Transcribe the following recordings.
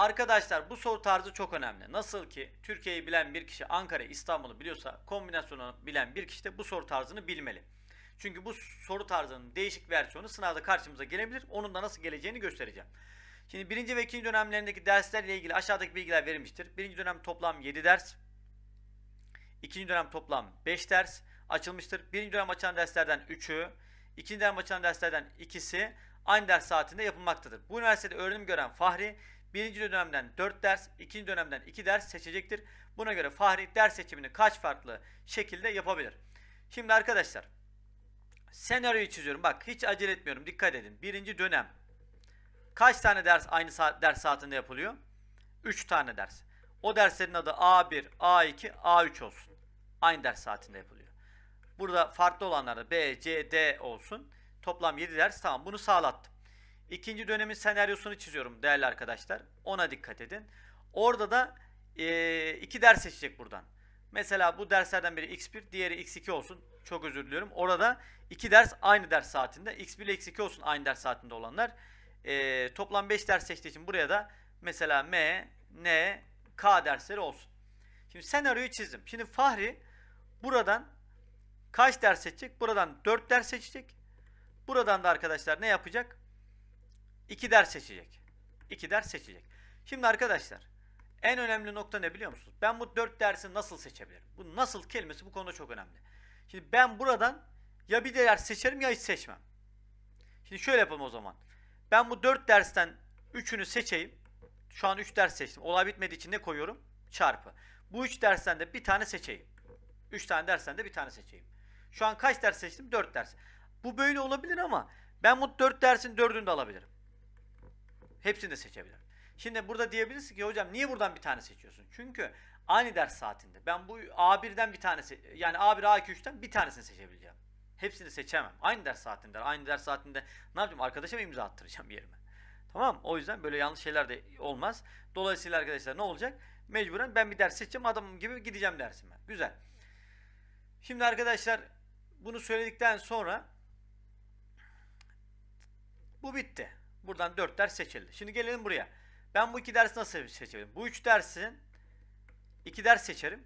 Arkadaşlar bu soru tarzı çok önemli. Nasıl ki Türkiye'yi bilen bir kişi Ankara, İstanbul'u biliyorsa kombinasyonu bilen bir kişi de bu soru tarzını bilmeli. Çünkü bu soru tarzının değişik versiyonu sınavda karşımıza gelebilir. Onun da nasıl geleceğini göstereceğim. Şimdi birinci ve ikinci dönemlerindeki derslerle ilgili aşağıdaki bilgiler verilmiştir. Birinci dönem toplam 7 ders. ikinci dönem toplam 5 ders açılmıştır. Birinci dönem açılan derslerden 3'ü, ikinci dönem açılan derslerden ikisi aynı ders saatinde yapılmaktadır. Bu üniversitede öğrenim gören Fahri Birinci dönemden 4 ders, ikinci dönemden 2 ders seçecektir. Buna göre Fahri ders seçimini kaç farklı şekilde yapabilir? Şimdi arkadaşlar senaryoyu çiziyorum. Bak hiç acele etmiyorum. Dikkat edin. Birinci dönem kaç tane ders aynı saat, ders saatinde yapılıyor? 3 tane ders. O derslerin adı A1, A2, A3 olsun. Aynı ders saatinde yapılıyor. Burada farklı olanları B, C, D olsun. Toplam 7 ders. Tamam bunu sağlattım. İkinci dönemin senaryosunu çiziyorum değerli arkadaşlar. Ona dikkat edin. Orada da e, iki ders seçecek buradan. Mesela bu derslerden biri x1, diğeri x2 olsun. Çok özür diliyorum. Orada iki ders aynı ders saatinde. x1 ile x2 olsun aynı ders saatinde olanlar. E, toplam 5 ders seçtiği için buraya da mesela m, n, k dersleri olsun. Şimdi senaryoyu çizdim. Şimdi Fahri buradan kaç ders seçecek? Buradan 4 ders seçecek. Buradan da arkadaşlar ne yapacak? İki ders seçecek. İki ders seçecek. Şimdi arkadaşlar en önemli nokta ne biliyor musunuz? Ben bu dört dersi nasıl seçebilirim? Bu nasıl kelimesi bu konuda çok önemli. Şimdi ben buradan ya bir ders seçerim ya hiç seçmem. Şimdi şöyle yapalım o zaman. Ben bu dört dersten üçünü seçeyim. Şu an üç ders seçtim. Olay bitmediği için ne koyuyorum? Çarpı. Bu üç dersten de bir tane seçeyim. Üç tane dersten de bir tane seçeyim. Şu an kaç ders seçtim? Dört ders. Bu böyle olabilir ama ben bu dört dersin dördünü de alabilirim. Hepsini de seçebilirim. Şimdi burada diyebilirsin ki hocam niye buradan bir tane seçiyorsun? Çünkü aynı ders saatinde ben bu A1'den bir tanesi yani A1 A2-3'ten bir tanesini seçebileceğim. Hepsini seçemem. Aynı ders saatinde, aynı ders saatinde ne yapacağım? Arkadaşa mı imza attıracağım yerime? Tamam O yüzden böyle yanlış şeyler de olmaz. Dolayısıyla arkadaşlar ne olacak? Mecburen ben bir ders seçeceğim adam gibi gideceğim dersime. Güzel. Şimdi arkadaşlar bunu söyledikten sonra bu bitti. Buradan 4 ders seçildi. Şimdi gelelim buraya. Ben bu iki dersi nasıl seçebilirim? Bu üç dersin iki ders seçerim.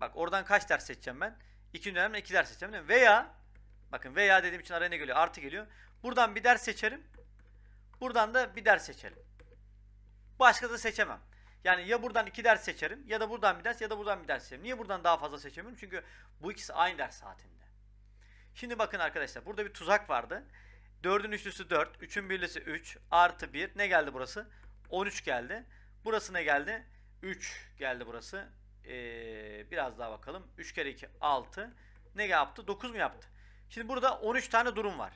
Bak oradan kaç ders seçeceğim ben? İkinci dönemde iki ders seçeceğim değil mi? Veya bakın veya dediğim için araya ne geliyor? Artı geliyor. Buradan bir ders seçerim. Buradan da bir ders seçelim. Başka da seçemem. Yani ya buradan iki ders seçerim ya da buradan bir ders ya da buradan bir ders seçerim. Niye buradan daha fazla seçemiyorum? Çünkü bu ikisi aynı ders saatinde. Şimdi bakın arkadaşlar burada bir tuzak vardı. 4'ün üçlüsü 4. 3'ün birlisi 3. Artı 1. Ne geldi burası? 13 geldi. Burası ne geldi? 3 geldi burası. Ee, biraz daha bakalım. 3 kere 2 6. Ne yaptı? 9 mu yaptı? Şimdi burada 13 tane durum var.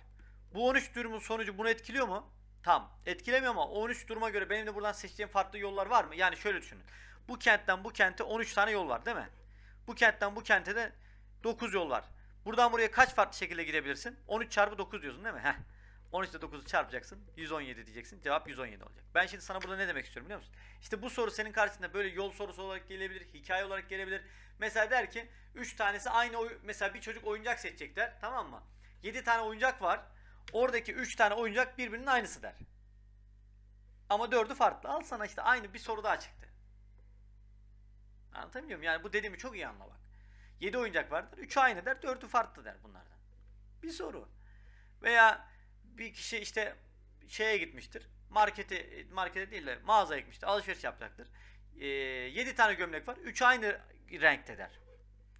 Bu 13 durumun sonucu bunu etkiliyor mu? Tam. Etkilemiyor ama 13 duruma göre benim de buradan seçeceğim farklı yollar var mı? Yani şöyle düşünün. Bu kentten bu kente 13 tane yol var değil mi? Bu kentten bu kente de 9 yol var. Buradan buraya kaç farklı şekilde girebilirsin? 13 çarpı 9 diyorsun değil mi? Heh. 13 ile 9'u çarpacaksın. 117 diyeceksin. Cevap 117 olacak. Ben şimdi sana burada ne demek istiyorum biliyor musun? İşte bu soru senin karşısında böyle yol sorusu olarak gelebilir. Hikaye olarak gelebilir. Mesela der ki 3 tanesi aynı oy mesela bir çocuk oyuncak seçecekler. Tamam mı? 7 tane oyuncak var. Oradaki 3 tane oyuncak birbirinin aynısı der. Ama 4'ü farklı. Al sana işte aynı bir soru daha çıktı. Anlatabiliyor muyum? Yani bu dediğimi çok iyi anla bak. 7 oyuncak vardır. 3 aynı der. 4'ü farklı der bunlardan. Bir soru. Veya bir kişi işte şeye gitmiştir. Markete markete değil de mağazaya gitmiştir. Alışveriş yapacaktır. E, ee, 7 tane gömlek var. 3 aynı renkte der.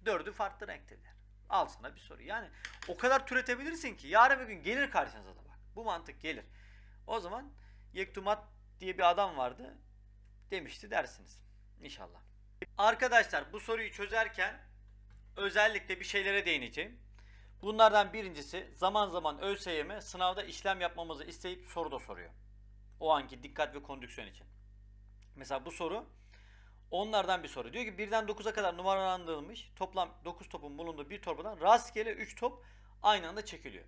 4'ü farklı renkte der. Al sana bir soru. Yani o kadar türetebilirsin ki yarın bir gün gelir karşınıza da bak. Bu mantık gelir. O zaman Yektumat diye bir adam vardı demişti dersiniz. İnşallah. Arkadaşlar bu soruyu çözerken özellikle bir şeylere değineceğim. Bunlardan birincisi zaman zaman ÖSYM e sınavda işlem yapmamızı isteyip soru da soruyor. O anki dikkat ve kondüksiyon için. Mesela bu soru onlardan bir soru. Diyor ki birden 9'a kadar numaralandırılmış toplam 9 topun bulunduğu bir torbadan rastgele 3 top aynı anda çekiliyor.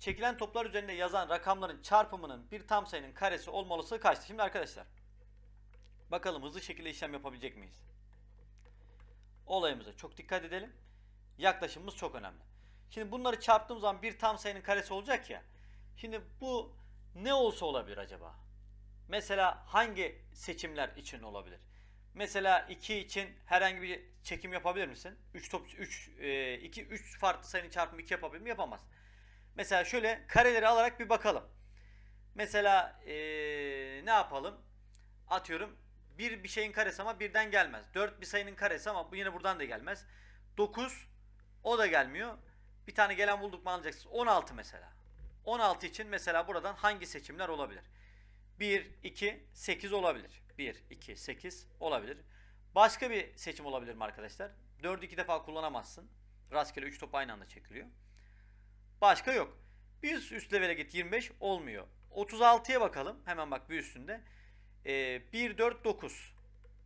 Çekilen toplar üzerinde yazan rakamların çarpımının bir tam sayının karesi olmalısı olasılığı kaçtı? Şimdi arkadaşlar bakalım hızlı şekilde işlem yapabilecek miyiz? Olayımıza çok dikkat edelim. Yaklaşımımız çok önemli. Şimdi bunları çarptığım zaman bir tam sayının karesi olacak ya. Şimdi bu ne olsa olabilir acaba? Mesela hangi seçimler için olabilir? Mesela 2 için herhangi bir çekim yapabilir misin? 3 top 3 2 3 farklı sayının çarpımı 2 yapabilir mi? Yapamaz. Mesela şöyle kareleri alarak bir bakalım. Mesela ee, ne yapalım? Atıyorum bir bir şeyin karesi ama birden gelmez. 4 bir sayının karesi ama yine buradan da gelmez. 9 o da gelmiyor. Bir tane gelen bulduk mu alacaksınız. 16 mesela. 16 için mesela buradan hangi seçimler olabilir? 1, 2, 8 olabilir. 1, 2, 8 olabilir. Başka bir seçim olabilir mi arkadaşlar? 4'ü 2 defa kullanamazsın. Rastgele 3 top aynı anda çekiliyor. Başka yok. Bir üst levele git 25 olmuyor. 36'ya bakalım. Hemen bak bir üstünde. Ee, 1, 4, 9.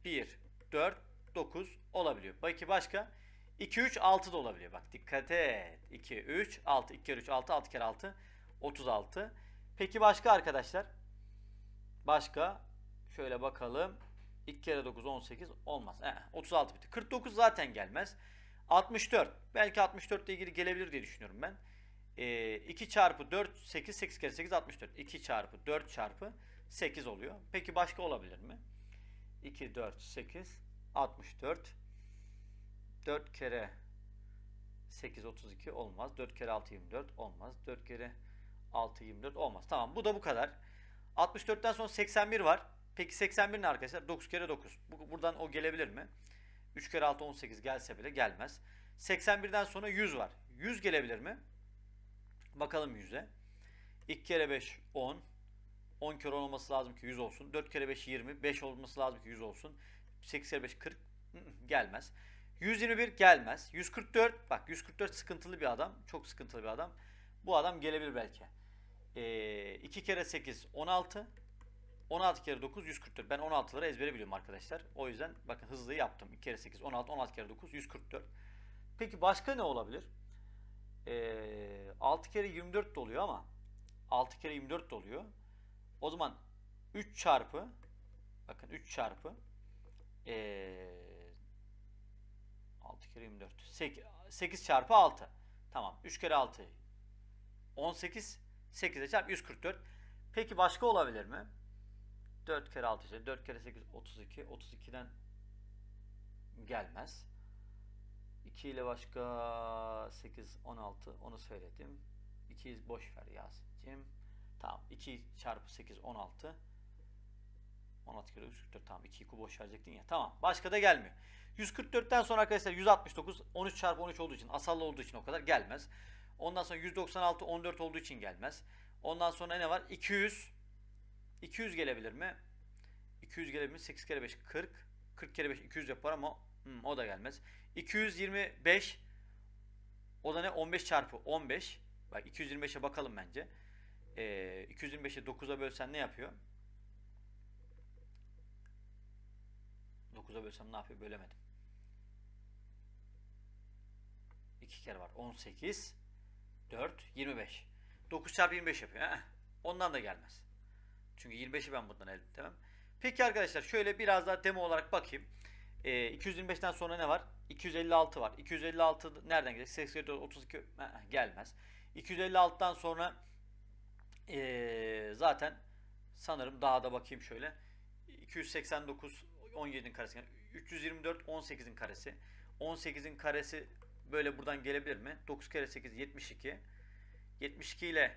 1, 4, 9 olabiliyor. Peki başka? 2, 3, 6 da olabiliyor. Bak dikkat et. 2, 3, 6. 2 kere 3, 6. 6 kere 6, 36. Peki başka arkadaşlar? Başka? Şöyle bakalım. 2 kere 9, 18. Olmaz. He, 36 bitti. 49 zaten gelmez. 64. Belki 64 ile ilgili gelebilir diye düşünüyorum ben. E, ee, 2 çarpı 4, 8. 8 kere 8, 64. 2 çarpı 4 çarpı 8 oluyor. Peki başka olabilir mi? 2, 4, 8, 64. 4 kere 8 32 olmaz. 4 kere 6 24 olmaz. 4 kere 6 24 olmaz. Tamam bu da bu kadar. 64'ten sonra 81 var. Peki 81 ne arkadaşlar? 9 kere 9. Bu, buradan o gelebilir mi? 3 kere 6 18 gelse bile gelmez. 81'den sonra 100 var. 100 gelebilir mi? Bakalım 100'e. 2 kere 5 10. 10 kere 10 olması lazım ki 100 olsun. 4 kere 5 20. 5 olması lazım ki 100 olsun. 8 kere 5 40. Gelmez. 121 gelmez. 144 bak 144 sıkıntılı bir adam. Çok sıkıntılı bir adam. Bu adam gelebilir belki. Ee, 2 kere 8 16. 16 kere 9 144. Ben 16'ları ezbere biliyorum arkadaşlar. O yüzden bakın hızlı yaptım. 2 kere 8 16 16 kere 9 144. Peki başka ne olabilir? Ee, 6 kere 24 de oluyor ama 6 kere 24 de oluyor. O zaman 3 çarpı bakın 3 çarpı ee, 6 kere 24. 8, 8 çarpı 6. Tamam. 3 kere 6. 18. 8'e çarp 144. Peki başka olabilir mi? 4 kere 6 ise, 4 kere 8 32. 32'den gelmez. 2 ile başka 8 16 onu söyledim. 2'yi boş ver Yasin'cim. Tamam. 2 çarpı 8 16. 16 kere 144 tamam 2 kubu boş ya. Tamam başka da gelmiyor. 144'ten sonra arkadaşlar 169 13 çarpı 13 olduğu için asallı olduğu için o kadar gelmez. Ondan sonra 196 14 olduğu için gelmez. Ondan sonra ne var? 200 200 gelebilir mi? 200 gelebilir mi? 8 kere 5 40 40 kere 5 200 yapar ama hmm, o da gelmez. 225 o da ne? 15 çarpı 15. Bak 225'e bakalım bence. Ee, 225'e 9'a bölsen ne yapıyor? 9'a bölsem ne yapıyor? Bölemedim. 2 kere var. 18 4 25. 9 çarpı 25 yapıyor. Heh. Ondan da gelmez. Çünkü 25'i ben bundan elde edemem. Peki arkadaşlar şöyle biraz daha demo olarak bakayım. E, ee, 225'ten sonra ne var? 256 var. 256 nereden gelecek? 84, 32 heh, gelmez. 256'dan sonra e, zaten sanırım daha da bakayım şöyle. 289 17'nin karesi. Yani 324 18'in karesi. 18'in karesi böyle buradan gelebilir mi? 9 kere 8 72. 72 ile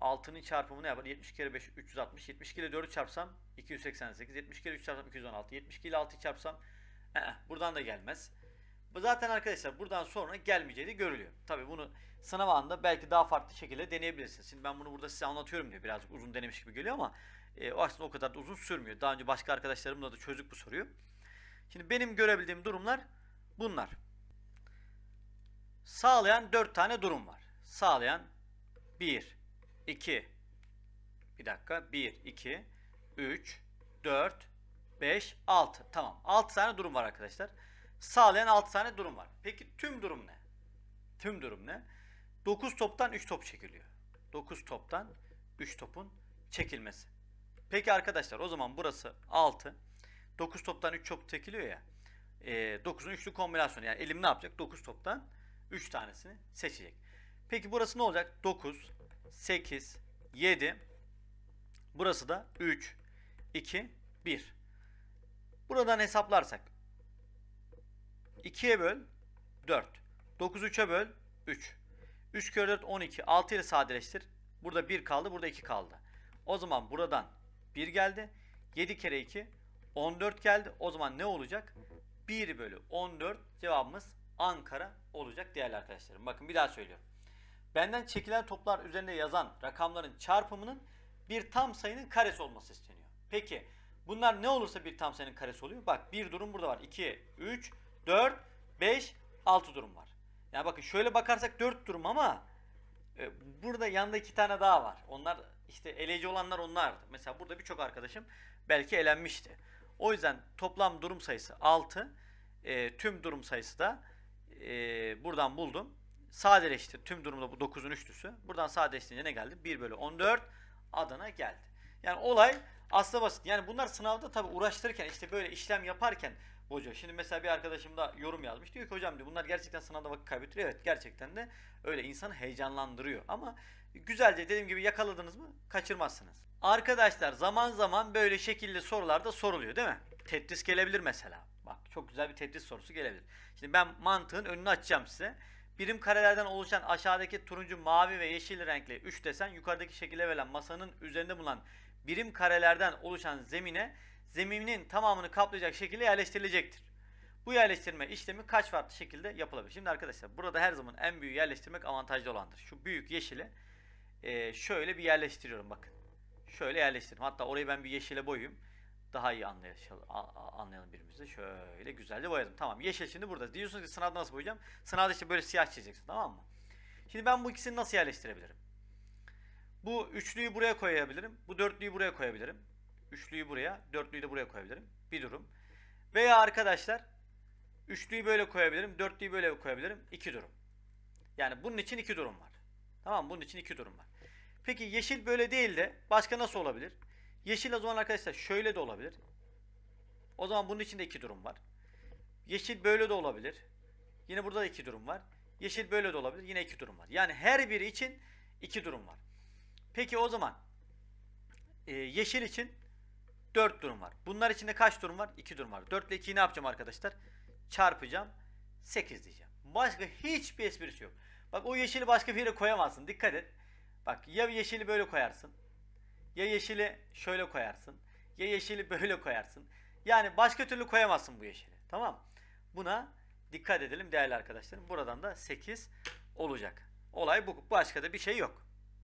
6'nın çarpımı ne yapar? 70 kere 5 360. 72 ile 4'ü çarpsam 288. 70 kere 3 çarpsam 216. 72 ile 6'yı çarpsam ee, buradan da gelmez. Zaten arkadaşlar buradan sonra gelmeyeceği de görülüyor. Tabi bunu sınav anında belki daha farklı şekilde deneyebilirsiniz. Şimdi ben bunu burada size anlatıyorum diye biraz uzun denemiş gibi geliyor ama e, o aslında o kadar da uzun sürmüyor. Daha önce başka arkadaşlarımla da çözdük bu soruyu. Şimdi benim görebildiğim durumlar bunlar. Sağlayan 4 tane durum var. Sağlayan 1, 2, bir dakika 1, 2, 3, 4, 5, 6. Tamam 6 tane durum var arkadaşlar. Sağlayan 6 tane durum var. Peki tüm durum ne? Tüm durum ne? 9 toptan 3 top çekiliyor. 9 toptan 3 topun çekilmesi. Peki arkadaşlar o zaman burası 6. 9 toptan 3 top çekiliyor ya. E, ee, 9'un üçlü kombinasyonu. Yani elim ne yapacak? 9 toptan 3 tanesini seçecek. Peki burası ne olacak? 9, 8, 7. Burası da 3, 2, 1. Buradan hesaplarsak 2'ye böl 4. 9 3'e böl 3. 3 kere 4 12. 6 ile sadeleştir. Burada 1 kaldı, burada 2 kaldı. O zaman buradan 1 geldi. 7 kere 2 14 geldi. O zaman ne olacak? 1 bölü 14 cevabımız Ankara olacak değerli arkadaşlarım. Bakın bir daha söylüyorum. Benden çekilen toplar üzerinde yazan rakamların çarpımının bir tam sayının karesi olması isteniyor. Peki bunlar ne olursa bir tam sayının karesi oluyor. Bak bir durum burada var. 2, 3, 4, 5, 6 durum var. Yani bakın şöyle bakarsak 4 durum ama e, burada yanında 2 tane daha var. Onlar işte eleci olanlar onlardı. Mesela burada birçok arkadaşım belki elenmişti. O yüzden toplam durum sayısı 6. E, tüm durum sayısı da e, buradan buldum. Sadeleştir. Tüm durumda bu 9'un üçlüsü. Buradan sadeleştirince ne geldi? 1 bölü 14 Adana geldi. Yani olay aslında basit. Yani bunlar sınavda tabii uğraştırırken işte böyle işlem yaparken hocam. Şimdi mesela bir arkadaşım da yorum yazmış. Diyor ki hocam diyor bunlar gerçekten sınavda vakit kaybettiriyor. Evet gerçekten de öyle insanı heyecanlandırıyor. Ama Güzelce dediğim gibi yakaladınız mı kaçırmazsınız. Arkadaşlar zaman zaman böyle şekilli sorularda soruluyor değil mi? Tetris gelebilir mesela. Bak çok güzel bir Tetris sorusu gelebilir. Şimdi ben mantığın önünü açacağım size. Birim karelerden oluşan aşağıdaki turuncu, mavi ve yeşil renkli 3 desen yukarıdaki şekilde verilen masanın üzerinde bulunan birim karelerden oluşan zemine zeminin tamamını kaplayacak şekilde yerleştirilecektir. Bu yerleştirme işlemi kaç farklı şekilde yapılabilir? Şimdi arkadaşlar burada her zaman en büyük yerleştirmek avantajlı olandır. Şu büyük yeşili e, şöyle bir yerleştiriyorum bakın. Şöyle yerleştirdim. Hatta orayı ben bir yeşile boyayayım. Daha iyi anlayalım, anlayalım birbirimizi. Şöyle güzelce boyadım. Tamam yeşil şimdi burada. Diyorsunuz ki sınavda nasıl boyayacağım? Sınavda işte böyle siyah çizeceksin tamam mı? Şimdi ben bu ikisini nasıl yerleştirebilirim? Bu üçlüyü buraya koyabilirim. Bu dörtlüyü buraya koyabilirim. Üçlüyü buraya, dörtlüyü de buraya koyabilirim. Bir durum. Veya arkadaşlar üçlüyü böyle koyabilirim, dörtlüyü böyle koyabilirim. İki durum. Yani bunun için iki durum var. Tamam Bunun için iki durum var. Peki yeşil böyle değil de başka nasıl olabilir? Yeşil o zaman arkadaşlar şöyle de olabilir. O zaman bunun için de iki durum var. Yeşil böyle de olabilir. Yine burada da iki durum var. Yeşil böyle de olabilir. Yine iki durum var. Yani her biri için iki durum var. Peki o zaman e, yeşil için dört durum var. Bunlar içinde kaç durum var? İki durum var. Dörtle ikiyi ne yapacağım arkadaşlar? Çarpacağım. Sekiz diyeceğim. Başka hiçbir esprisi yok. Bak o yeşili başka bir yere koyamazsın. Dikkat et. Bak ya yeşili böyle koyarsın. Ya yeşili şöyle koyarsın. Ya yeşili böyle koyarsın. Yani başka türlü koyamazsın bu yeşili. Tamam. Buna dikkat edelim değerli arkadaşlarım. Buradan da 8 olacak. Olay bu. Başka da bir şey yok.